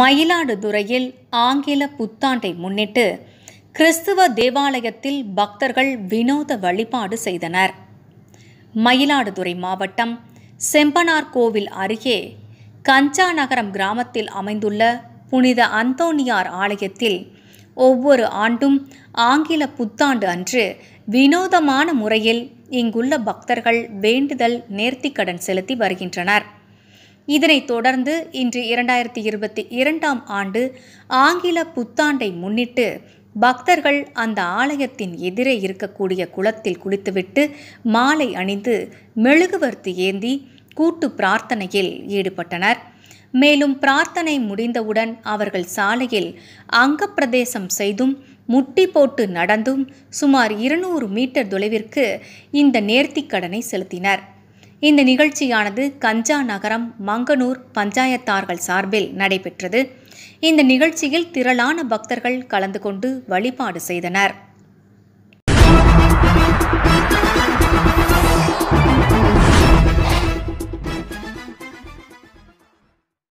மயிலாடுதுறையில் ஆங்கில புத்தாண்டை முன்னிட்டு கிறிஸ்துவ தேவாலயத்தில் பக்தர்கள் வினோத வழிபாடு செய்தனர் மயிலாடுதுறை மாவட்டம் செம்பனார் கோவில் அருகே கஞ்சா நகரம் கிராமத்தில் அமைந்துள்ள புனித அந்தோனியார் ஆலயத்தில் ஒவ்வொரு ஆண்டும் ஆங்கில புத்தாண்டு அன்று வினோதமான முறையில் இங்குள்ள பக்தர்கள் வேண்டுதல் நேர்த்திக்கடன் செலுத்தி வருகின்றனர் இதனைத் தொடர்ந்து இன்று இரண்டாயிரத்தி இருபத்தி இரண்டாம் ஆண்டு ஆங்கில புத்தாண்டை முன்னிட்டு பக்தர்கள் அந்த ஆலயத்தின் எதிரே இருக்கக்கூடிய குளத்தில் குளித்துவிட்டு மாலை அணிந்து மெழுகுவர்த்தி ஏந்தி கூட்டு பிரார்த்தனையில் ஈடுபட்டனர் மேலும் பிரார்த்தனை முடிந்தவுடன் அவர்கள் சாலையில் அங்கப்பிரதேசம் செய்தும் முட்டி போட்டு நடந்தும் சுமார் இருநூறு மீட்டர் தொலைவிற்கு இந்த நேர்த்திக்கடனை செலுத்தினர் இந்த நிகழ்ச்சியானது கஞ்சா நகரம் மங்கனூர் பஞ்சாயத்தார்கள் சார்பில் நடைபெற்றது இந்த நிகழ்ச்சியில் திரளான பக்தர்கள் கலந்து கொண்டு வழிபாடு செய்தனர்